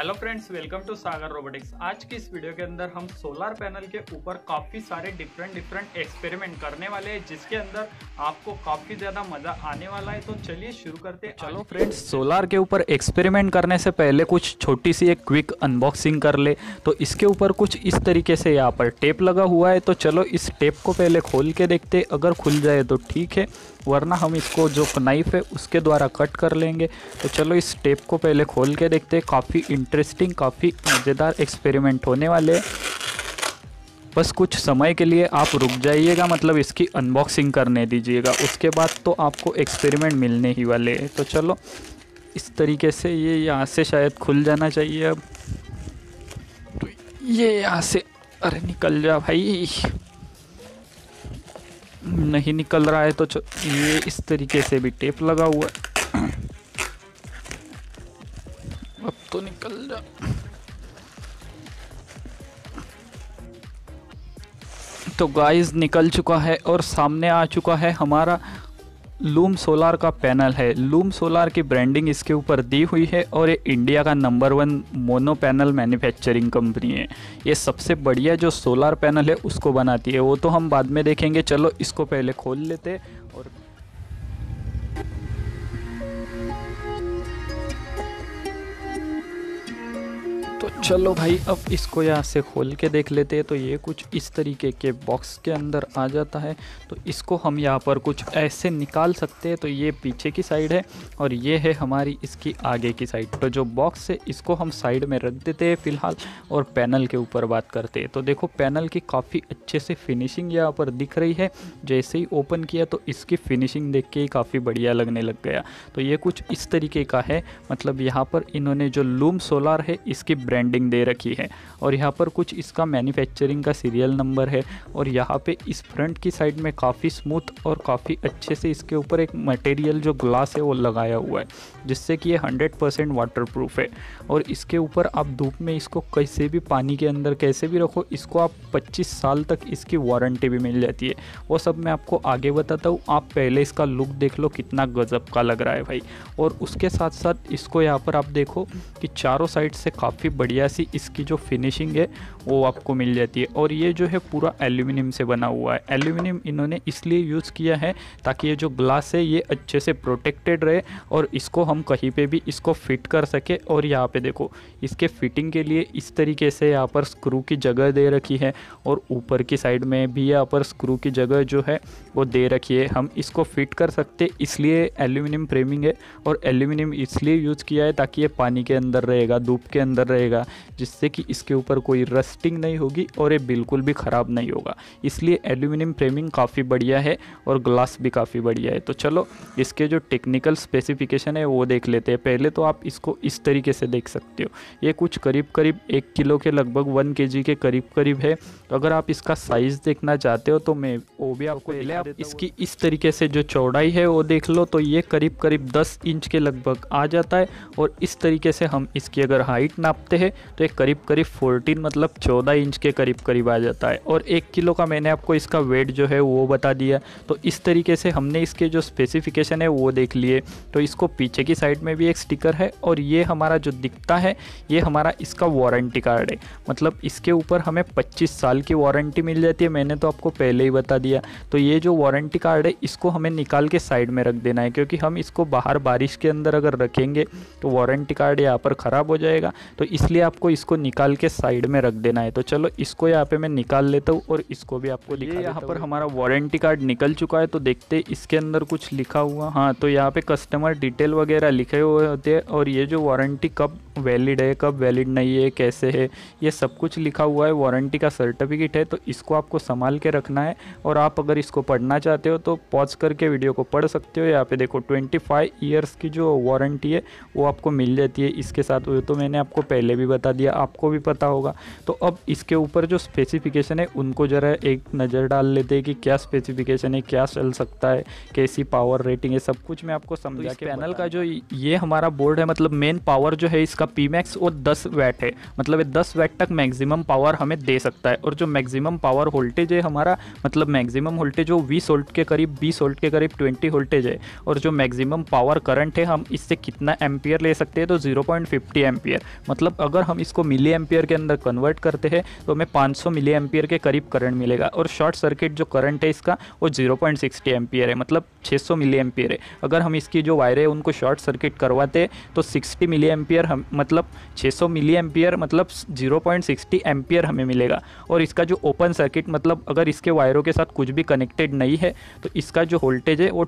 hello friends welcome to Sagar robotics आज की इस वीडियो के अंदर हम सोलर पैनल के ऊपर काफ़ी सारे डिफरेंट डिफरेंट एक्सपेरिमेंट करने वाले हैं जिसके अंदर आपको काफ़ी ज़्यादा मज़ा आने वाला है तो चलिए शुरू करते हैं चलो फ्रेंड्स सोलार के ऊपर एक्सपेरिमेंट करने से पहले कुछ छोटी सी एक क्विक अनबॉक्सिंग कर ले तो इसके ऊपर कुछ इस तरीके से यहाँ पर टेप लगा हुआ है तो चलो इस टेप को पहले खोल के देखते अगर खुल जाए तो ठीक है वरना हम इसको जो नाइफ है उसके द्वारा कट कर लेंगे तो चलो इस टेप को पहले खोल के देखते काफ़ी इंटरेस्टिंग काफ़ी मज़ेदार एक्सपेरिमेंट होने वाले बस कुछ समय के लिए आप रुक जाइएगा मतलब इसकी अनबॉक्सिंग करने दीजिएगा उसके बाद तो आपको एक्सपेरिमेंट मिलने ही वाले हैं तो चलो इस तरीके से ये यहाँ से शायद खुल जाना चाहिए अब तो ये यहाँ से अरे निकल जा भाई नहीं निकल रहा है तो ये इस तरीके से भी टेप लगा हुआ है निकल जा तो गाइस निकल चुका है और सामने आ चुका है हमारा लूम सोलार का पैनल है लूम सोलार की ब्रांडिंग इसके ऊपर दी हुई है और ये इंडिया का number one mono panel manufacturing company है ये सबसे बढ़िया जो सोलार पैनल है उसको बनाती है वो तो हम बाद में देखेंगे चलो इसको पहले खोल लेते चलो भाई अब इसको यहाँ से खोल के देख लेते हैं तो ये कुछ इस तरीके के बॉक्स के अंदर आ जाता है तो इसको हम यहाँ पर कुछ ऐसे निकाल सकते हैं तो ये पीछे की साइड है और ये है हमारी इसकी आगे की साइड तो जो बॉक्स है इसको हम साइड में रख देते हैं फ़िलहाल और पैनल के ऊपर बात करते हैं तो देखो पैनल की काफ़ी अच्छे से फिनिशिंग यहाँ पर दिख रही है जैसे ही ओपन किया तो इसकी फिनिशिंग देख के ही काफ़ी बढ़िया लगने लग गया तो ये कुछ इस तरीके का है मतलब यहाँ पर इन्होंने जो लूम सोलार है इसकी ब्रांड ब्रांडिंग दे रखी है और यहाँ पर कुछ इसका मैन्युफैक्चरिंग का सीरियल नंबर है और यहाँ पे इस फ्रंट की साइड में काफ़ी स्मूथ और काफ़ी अच्छे से इसके ऊपर एक मटेरियल जो ग्लास है वो लगाया हुआ है जिससे कि ये हंड्रेड परसेंट वाटर है और इसके ऊपर आप धूप में इसको कैसे भी पानी के अंदर कैसे भी रखो इसको आप पच्चीस साल तक इसकी वारंटी भी मिल जाती है वो सब मैं आपको आगे बताता हूँ आप पहले इसका लुक देख लो कितना गजब का लग रहा है भाई और उसके साथ साथ इसको यहाँ पर आप देखो कि चारों साइड से काफ़ी बढ़िया बढ़िया सी इसकी जो फिनिशिंग है वो आपको मिल जाती है और ये जो है पूरा एल्यूमिनियम से बना हुआ है एल्यूमिनियम इन्होंने इसलिए यूज़ किया है ताकि ये जो ग्लास है ये अच्छे से प्रोटेक्टेड रहे और इसको हम कहीं पे भी इसको फिट कर सके और यहाँ पे देखो इसके फिटिंग के लिए इस तरीके से यहाँ पर स्क्रू की जगह दे रखी है और ऊपर की साइड में भी यहाँ पर स्क्रू की जगह जो है वो दे रखी है हम इसको फिट कर सकते इसलिए एल्यूमिनियम फ्रेमिंग है और एल्यूमिनियम इसलिए यूज़ किया है ताकि ये पानी के अंदर रहेगा धूप के अंदर रहेगा जिससे कि इसके ऊपर कोई रस्टिंग नहीं होगी और ये बिल्कुल भी ख़राब नहीं होगा इसलिए एल्यूमिनियम फ्रेमिंग काफ़ी बढ़िया है और ग्लास भी काफ़ी बढ़िया है तो चलो इसके जो टेक्निकल स्पेसिफिकेशन है वो देख लेते हैं पहले तो आप इसको इस तरीके से देख सकते हो ये कुछ करीब करीब एक किलो के लगभग वन के के करीब करीब है तो अगर आप इसका साइज़ देखना चाहते हो तो मैं वो भी आपको पहले आप इसकी इस तरीके से जो चौड़ाई है वो देख लो तो ये करीब करीब 10 इंच के लगभग आ जाता है और इस तरीके से हम इसकी अगर हाइट नापते हैं तो एक करीब करीब 14 मतलब 14 इंच के करीब करीब आ जाता है और एक किलो का मैंने आपको इसका वेट जो है वो बता दिया तो इस तरीके से हमने इसके जो स्पेसिफिकेशन है वो देख लिए तो इसको पीछे की साइड में भी एक स्टिकर है और ये हमारा जो दिखता है ये हमारा इसका वारंटी कार्ड है मतलब इसके ऊपर हमें पच्चीस साल की वारंटी मिल जाती है मैंने तो आपको पहले ही बता दिया तो ये जो वारंटी कार्ड है इसको हमें निकाल के साइड में रख देना है क्योंकि हम इसको बाहर बारिश के अंदर अगर रखेंगे तो वारंटी कार्ड यहाँ पर ख़राब हो जाएगा तो इसलिए आपको इसको निकाल के साइड में रख देना है तो चलो इसको यहाँ पे मैं निकाल लेता हूँ और इसको भी आपको दिखा यहाँ पर हमारा वारंटी कार्ड निकल चुका है तो देखते इसके अंदर कुछ लिखा हुआ हाँ तो यहाँ पे कस्टमर डिटेल वगैरह लिखे हुए होते हैं और ये जो वारंटी कब वैलिड है कब वैलिड नहीं है कैसे है ये सब कुछ लिखा हुआ है वारंटी का सर्टिफिकेट है तो इसको आपको संभाल के रखना है और आप अगर इसको पढ़ना चाहते हो तो पॉज करके वीडियो को पढ़ सकते हो यहाँ पे देखो 25 इयर्स की जो वारंटी है वो आपको मिल जाती है इसके साथ तो मैंने आपको पहले भी बता दिया आपको भी पता होगा तो अब इसके ऊपर जो स्पेसिफिकेशन है उनको ज़रा एक नज़र डाल लेते हैं कि क्या स्पेसिफिकेशन है क्या चल सकता है कैसी पावर रेटिंग है सब कुछ मैं आपको समझा तो पैनल का जो ये हमारा बोर्ड है मतलब मेन पावर जो है इसका पी मैक्स वो दस वैट है मतलब दस वैट तक मैक्सिमम पावर हमें दे सकता है और जो मैक्सिमम पावर वोल्टेज है हमारा मतलब मैक्सिमम वोल्टेज वो बीस वोल्ट के करीब बीस वोल्ट के करीब ट्वेंटी वोल्टेज है और जो मैक्सिमम पावर करंट है हम इससे कितना एम्पियर ले सकते हैं तो जीरो पॉइंट फिफ्टी एम्पियर मतलब अगर अगर हम इसको मिली एम्पियर के अंदर कन्वर्ट करते हैं तो हमें 500 मिली एम्पियर के करीब करंट मिलेगा और शॉर्ट सर्किट जो करंट है इसका वो 0.60 पॉइंट एम्पियर है मतलब 600 मिली एम्पियर है अगर हम इसकी जो वायर है उनको शॉर्ट सर्किट करवाते हैं तो 60 मिली एम्पियर हम मतलब 600 मिली एम्पियर मतलब 0.60 पॉइंट एम्पियर हमें मिलेगा और इसका जो ओपन सर्किट मतलब अगर इसके वायरों के साथ कुछ भी कनेक्टेड नहीं है तो इसका जो वोल्टेज है वो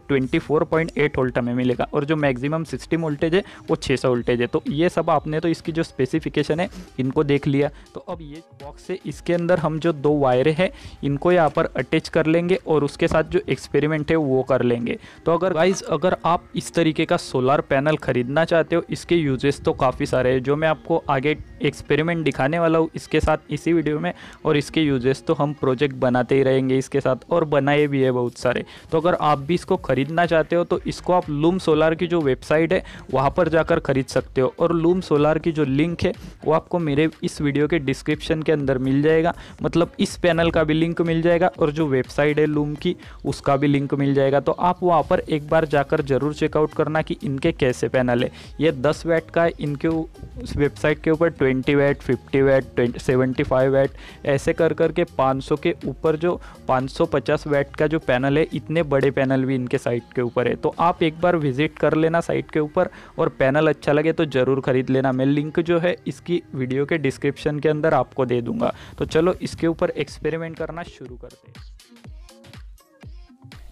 एट वोल्ट हमें मिलेगा और जो मैक्सिमम सिस्टम वोल्टेज है वो सौ वोल्टेज है तो ये सब आपने तो इसकी जो स्पेसिफिकेशन एप्लीकेशन है इनको देख लिया तो अब ये बॉक्स है इसके अंदर हम जो दो वायरें हैं इनको यहाँ पर अटैच कर लेंगे और उसके साथ जो एक्सपेरिमेंट है वो कर लेंगे तो अगर गाइज अगर आप इस तरीके का सोलर पैनल ख़रीदना चाहते हो इसके यूजेस तो काफ़ी सारे हैं जो मैं आपको आगे एक्सपेरिमेंट दिखाने वाला हूँ इसके साथ इसी वीडियो में और इसके यूजेस तो हम प्रोजेक्ट बनाते ही रहेंगे इसके साथ और बनाए भी है बहुत सारे तो अगर आप भी इसको ख़रीदना चाहते हो तो इसको आप लूम सोलार की जो वेबसाइट है वहाँ पर जाकर ख़रीद सकते हो और लूम सोलार की जो लिंक है वो आपको मेरे इस वीडियो के डिस्क्रिप्शन के अंदर मिल जाएगा मतलब इस पैनल का भी लिंक मिल जाएगा और जो वेबसाइट है लूम की उसका भी लिंक मिल जाएगा तो आप वहाँ पर एक बार जाकर ज़रूर चेकआउट करना कि इनके कैसे पैनल है ये दस वैट का है इनके वेबसाइट के ऊपर twenty watt fifty watt seventy five watt ऐसे कर करके पाँच सौ के ऊपर जो पाँच सौ पचास वैट का जो पैनल है इतने बड़े पैनल भी इनके साइट के ऊपर है तो आप एक बार विजिट कर लेना साइट के ऊपर और पैनल अच्छा लगे तो ज़रूर ख़रीद लेना मैं लिंक जो है इस इसकी वीडियो के डिस्क्रिप्शन के अंदर आपको दे दूंगा तो चलो इसके ऊपर एक्सपेरिमेंट करना शुरू करते हैं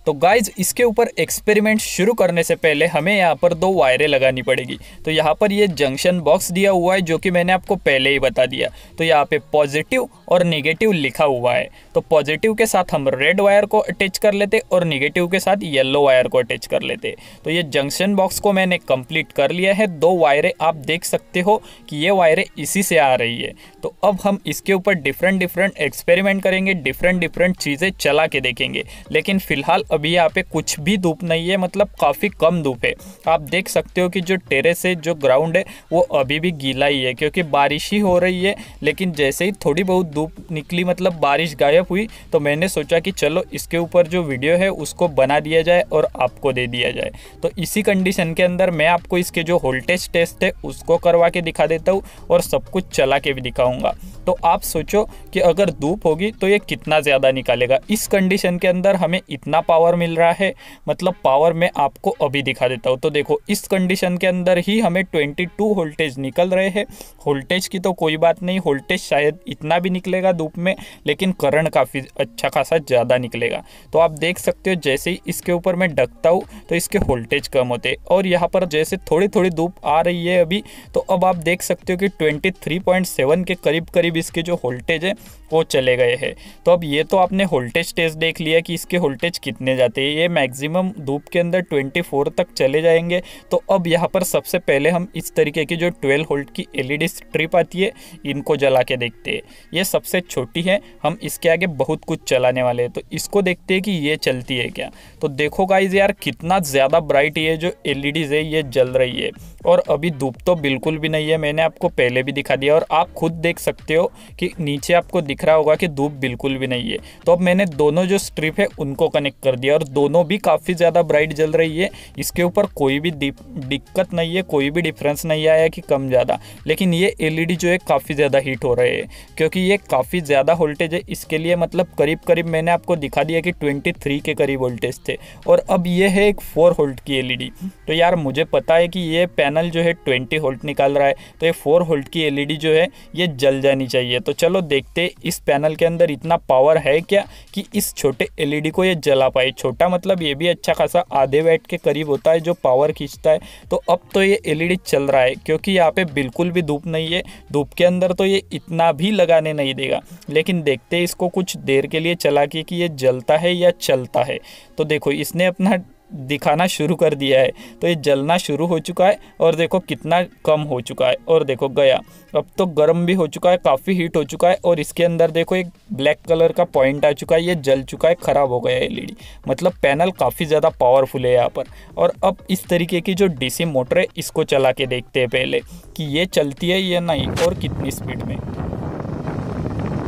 तो गाइज इसके ऊपर एक्सपेरिमेंट शुरू करने से पहले हमें यहाँ पर दो वायरें लगानी पड़ेगी तो यहाँ पर ये जंक्शन बॉक्स दिया हुआ है जो कि मैंने आपको पहले ही बता दिया तो यहाँ पे पॉजिटिव और निगेटिव लिखा हुआ है तो पॉजिटिव के साथ हम रेड वायर को अटैच कर लेते और निगेटिव के साथ येल्लो वायर को अटैच कर लेते तो ये जंक्शन बॉक्स को मैंने कम्प्लीट कर लिया है दो वायरें आप देख सकते हो कि ये वायरें इसी से आ रही है तो अब हम इसके ऊपर डिफरेंट डिफरेंट एक्सपेरिमेंट करेंगे डिफरेंट डिफरेंट चीज़ें चला के देखेंगे लेकिन फिलहाल अभी यहाँ पे कुछ भी धूप नहीं है मतलब काफ़ी कम धूप है आप देख सकते हो कि जो टेरेस है जो ग्राउंड है वो अभी भी गीला ही है क्योंकि बारिश ही हो रही है लेकिन जैसे ही थोड़ी बहुत धूप निकली मतलब बारिश गायब हुई तो मैंने सोचा कि चलो इसके ऊपर जो वीडियो है उसको बना दिया जाए और आपको दे दिया जाए तो इसी कंडीशन के अंदर मैं आपको इसके जो वोल्टेज टेस्ट है उसको करवा के दिखा देता हूँ और सब कुछ चला के भी दिखाऊँगा तो आप सोचो कि अगर धूप होगी तो ये कितना ज़्यादा निकालेगा इस कंडीशन के अंदर हमें इतना पावर मिल रहा है मतलब पावर मैं आपको अभी दिखा देता हूँ तो देखो इस कंडीशन के अंदर ही हमें टू वोल्टेज निकल रहे हैं वोल्टेज की तो कोई बात नहीं वोल्टेज शायद इतना भी निकलेगा धूप में लेकिन करंट काफ़ी अच्छा खासा ज़्यादा निकलेगा तो आप देख सकते हो जैसे ही इसके ऊपर मैं ढकता हूँ तो इसके वोल्टेज कम होते और यहाँ पर जैसे थोड़ी थोड़ी धूप आ रही है अभी तो अब आप देख सकते हो कि 23.7 के करीब करीब करीब इसके जो वोल्टेज है वो चले गए हैं तो अब ये तो आपने वोल्टेज टेस्ट देख लिया कि इसके वोल्टेज कितने जाते हैं ये मैक्सिमम धूप के अंदर 24 तक चले जाएंगे तो अब यहाँ पर सबसे पहले हम इस तरीके की जो 12 वोल्ट की एलईडी स्ट्रिप e आती है इनको जला के देखते हैं ये सबसे छोटी है हम इसके आगे बहुत कुछ चलाने वाले हैं तो इसको देखते हैं कि ये चलती है क्या तो देखो गाइज यार कितना ज़्यादा ब्राइट ये जो एल e है ये जल रही है और अभी धूप तो बिल्कुल भी नहीं है मैंने आपको पहले भी दिखा दिया और आप खुद देख सकते हो कि नीचे आपको दिख रहा होगा कि धूप बिल्कुल भी नहीं है तो अब मैंने दोनों जो स्ट्रिप है उनको कनेक्ट कर दिया और दोनों भी काफ़ी ज़्यादा ब्राइट जल रही है इसके ऊपर कोई भी दिक्कत नहीं है कोई भी डिफरेंस नहीं आया कि कम ज़्यादा लेकिन ये एल जो है काफ़ी ज़्यादा हीट हो रहे हैं क्योंकि ये काफ़ी ज़्यादा वोल्टेज है इसके लिए मतलब करीब करीब मैंने आपको दिखा दिया कि ट्वेंटी के करीब वोल्टेज थे और अब ये है एक फोर होल्ट की एल तो यार मुझे पता है कि ये पैन पैनल जो है ट्वेंटी होल्ट निकाल रहा है तो ये फोर होल्ट की एल जो है ये जल जानी चाहिए तो चलो देखते इस पैनल के अंदर इतना पावर है क्या कि इस छोटे एल को ये जला पाए छोटा मतलब ये भी अच्छा खासा आधे वैट के करीब होता है जो पावर खींचता है तो अब तो ये एल चल रहा है क्योंकि यहाँ पे बिल्कुल भी धूप नहीं है धूप के अंदर तो ये इतना भी लगाने नहीं देगा लेकिन देखते इसको कुछ देर के लिए चला के कि ये जलता है या चलता है तो देखो इसने अपना दिखाना शुरू कर दिया है तो ये जलना शुरू हो चुका है और देखो कितना कम हो चुका है और देखो गया अब तो गर्म भी हो चुका है काफ़ी हीट हो चुका है और इसके अंदर देखो एक ब्लैक कलर का पॉइंट आ चुका है ये जल चुका है ख़राब हो गया एल मतलब पैनल काफ़ी ज़्यादा पावरफुल है यहाँ पर और अब इस तरीके की जो डी मोटर है इसको चला के देखते हैं पहले कि ये चलती है या नहीं और कितनी स्पीड में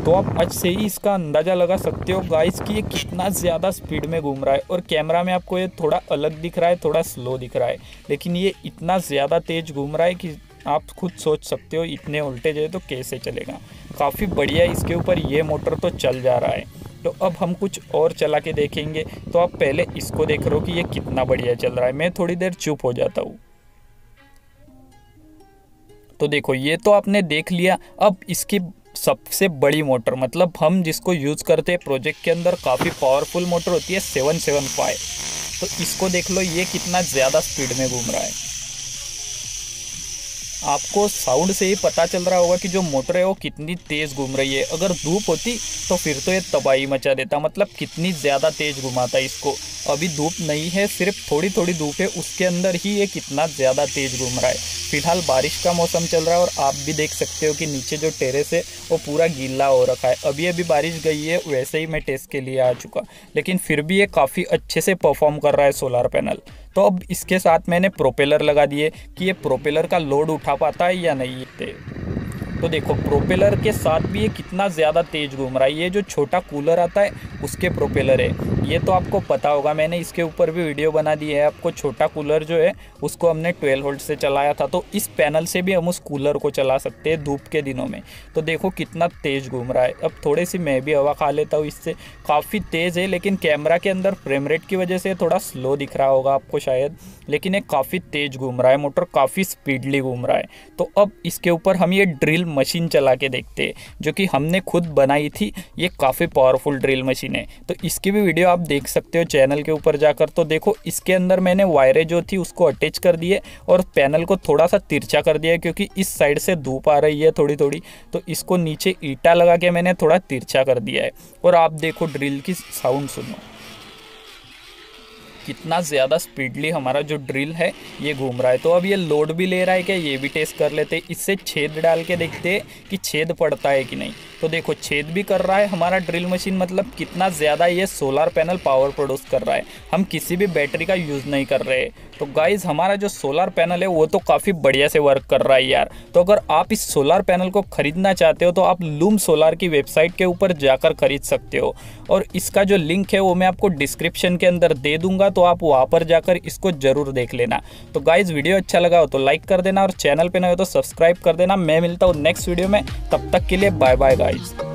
तो आप आज से ही इसका अंदाज़ा लगा सकते हो गाइस कि ये कितना ज़्यादा स्पीड में घूम रहा है और कैमरा में आपको ये थोड़ा अलग दिख रहा है थोड़ा स्लो दिख रहा है लेकिन ये इतना ज़्यादा तेज़ घूम रहा है कि आप खुद सोच सकते हो इतने उल्टे जाए तो कैसे चलेगा काफ़ी बढ़िया इसके ऊपर ये मोटर तो चल जा रहा है तो अब हम कुछ और चला के देखेंगे तो आप पहले इसको देख रहे हो कि ये कितना बढ़िया चल रहा है मैं थोड़ी देर चुप हो जाता हूँ तो देखो ये तो आपने देख लिया अब इसकी सबसे बड़ी मोटर मतलब हम जिसको यूज़ करते हैं प्रोजेक्ट के अंदर काफ़ी पावरफुल मोटर होती है सेवन सेवन फाइव तो इसको देख लो ये कितना ज़्यादा स्पीड में घूम रहा है आपको साउंड से ही पता चल रहा होगा कि जो मोटर है वो कितनी तेज़ घूम रही है अगर धूप होती तो फिर तो ये तबाही मचा देता मतलब कितनी ज़्यादा तेज़ घुमाता इसको अभी धूप नहीं है सिर्फ थोड़ी थोड़ी धूप है उसके अंदर ही ये कितना ज़्यादा तेज़ घूम रहा है फिलहाल बारिश का मौसम चल रहा है और आप भी देख सकते हो कि नीचे जो टेरेस है वो पूरा गीला हो रखा है अभी अभी बारिश गई है वैसे ही मैं टेस्ट के लिए आ चुका लेकिन फिर भी ये काफ़ी अच्छे से परफॉर्म कर रहा है सोलार पैनल तो अब इसके साथ मैंने प्रोपेलर लगा दिए कि ये प्रोपेलर का लोड उठा पाता है या नहीं तो देखो प्रोपेलर के साथ भी ये कितना ज़्यादा तेज़ घूम रहा है ये जो छोटा कूलर आता है उसके प्रोपेलर है ये तो आपको पता होगा मैंने इसके ऊपर भी वीडियो बना दी है आपको छोटा कूलर जो है उसको हमने ट्वेल्व होल्ट से चलाया था तो इस पैनल से भी हम उस कूलर को चला सकते हैं धूप के दिनों में तो देखो कितना तेज़ घूम रहा है अब थोड़ी सी मैं भी हवा खा लेता हूँ इससे काफ़ी तेज़ है लेकिन कैमरा के अंदर फ्रेम रेट की वजह से थोड़ा स्लो दिख रहा होगा आपको शायद लेकिन ये काफ़ी तेज़ घूम रहा है मोटर काफ़ी स्पीडली घूम रहा है तो अब इसके ऊपर हम ये ड्रिल मशीन चला के देखते हैं जो कि हमने खुद बनाई थी ये काफ़ी पावरफुल ड्रिल मशीन है तो इसकी भी वीडियो आप देख सकते हो चैनल के ऊपर जाकर तो देखो इसके अंदर मैंने वायरें जो थी उसको अटैच कर दिए और पैनल को थोड़ा सा तिरछा कर दिया क्योंकि इस साइड से धूप आ रही है थोड़ी थोड़ी तो इसको नीचे ईटा लगा के मैंने थोड़ा तिरछा कर दिया है और आप देखो ड्रिल की साउंड सुनो कितना ज़्यादा स्पीडली हमारा जो ड्रिल है ये घूम रहा है तो अब ये लोड भी ले रहा है क्या ये भी टेस्ट कर लेते इससे छेद डाल के देखते कि छेद पड़ता है कि नहीं तो देखो छेद भी कर रहा है हमारा ड्रिल मशीन मतलब कितना ज़्यादा ये सोलर पैनल पावर प्रोड्यूस कर रहा है हम किसी भी बैटरी का यूज़ नहीं कर रहे तो गाइज़ हमारा जो सोलर पैनल है वो तो काफ़ी बढ़िया से वर्क कर रहा है यार तो अगर आप इस सोलर पैनल को ख़रीदना चाहते हो तो आप लूम सोलर की वेबसाइट के ऊपर जाकर खरीद सकते हो और इसका जो लिंक है वो मैं आपको डिस्क्रिप्शन के अंदर दे दूँगा तो आप वहाँ पर जाकर इसको ज़रूर देख लेना तो गाइज वीडियो अच्छा लगा हो तो लाइक कर देना और चैनल पर नहीं हो तो सब्सक्राइब कर देना मैं मिलता हूँ नेक्स्ट वीडियो में तब तक के लिए बाय बाय गाइज़